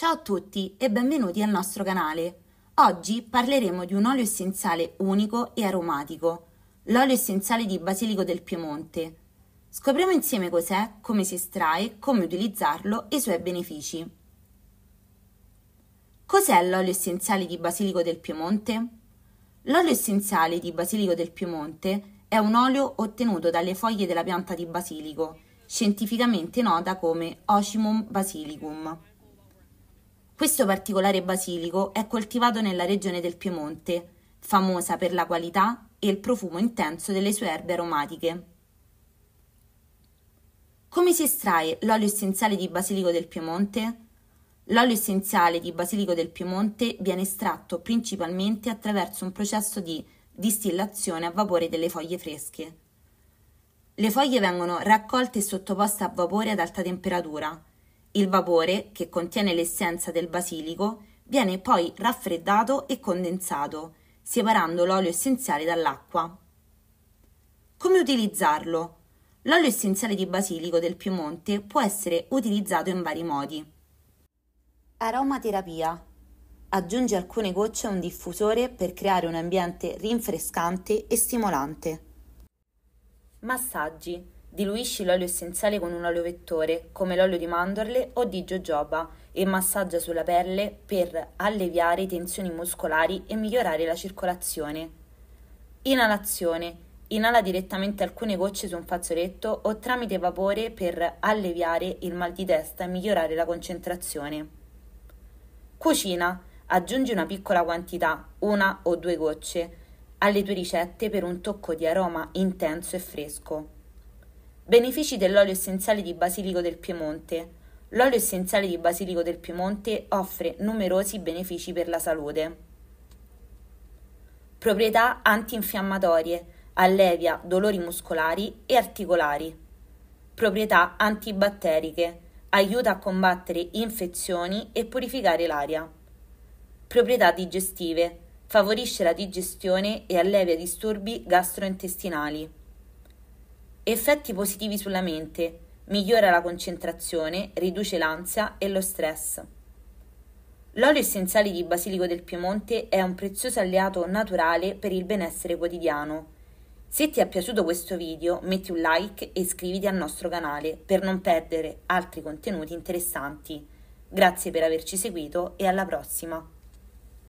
Ciao a tutti e benvenuti al nostro canale. Oggi parleremo di un olio essenziale unico e aromatico, l'olio essenziale di basilico del Piemonte. Scopriamo insieme cos'è, come si estrae, come utilizzarlo e i suoi benefici. Cos'è l'olio essenziale di basilico del Piemonte? L'olio essenziale di basilico del Piemonte è un olio ottenuto dalle foglie della pianta di basilico, scientificamente nota come Ocimum basilicum questo particolare basilico è coltivato nella regione del Piemonte, famosa per la qualità e il profumo intenso delle sue erbe aromatiche. Come si estrae l'olio essenziale di basilico del Piemonte? L'olio essenziale di basilico del Piemonte viene estratto principalmente attraverso un processo di distillazione a vapore delle foglie fresche. Le foglie vengono raccolte e sottoposte a vapore ad alta temperatura il vapore, che contiene l'essenza del basilico, viene poi raffreddato e condensato, separando l'olio essenziale dall'acqua. Come utilizzarlo? L'olio essenziale di basilico del Piemonte può essere utilizzato in vari modi. Aromaterapia. Aggiungi alcune gocce a un diffusore per creare un ambiente rinfrescante e stimolante. Massaggi. Diluisci l'olio essenziale con un olio vettore, come l'olio di mandorle o di jojoba, e massaggia sulla pelle per alleviare tensioni muscolari e migliorare la circolazione. Inalazione. Inala direttamente alcune gocce su un fazzoletto o tramite vapore per alleviare il mal di testa e migliorare la concentrazione. Cucina. Aggiungi una piccola quantità, una o due gocce, alle tue ricette per un tocco di aroma intenso e fresco. Benefici dell'olio essenziale di basilico del Piemonte. L'olio essenziale di basilico del Piemonte offre numerosi benefici per la salute. Proprietà antinfiammatorie, allevia dolori muscolari e articolari. Proprietà antibatteriche, aiuta a combattere infezioni e purificare l'aria. Proprietà digestive, favorisce la digestione e allevia disturbi gastrointestinali. Effetti positivi sulla mente. Migliora la concentrazione, riduce l'ansia e lo stress. L'olio essenziale di basilico del Piemonte è un prezioso alleato naturale per il benessere quotidiano. Se ti è piaciuto questo video metti un like e iscriviti al nostro canale per non perdere altri contenuti interessanti. Grazie per averci seguito e alla prossima!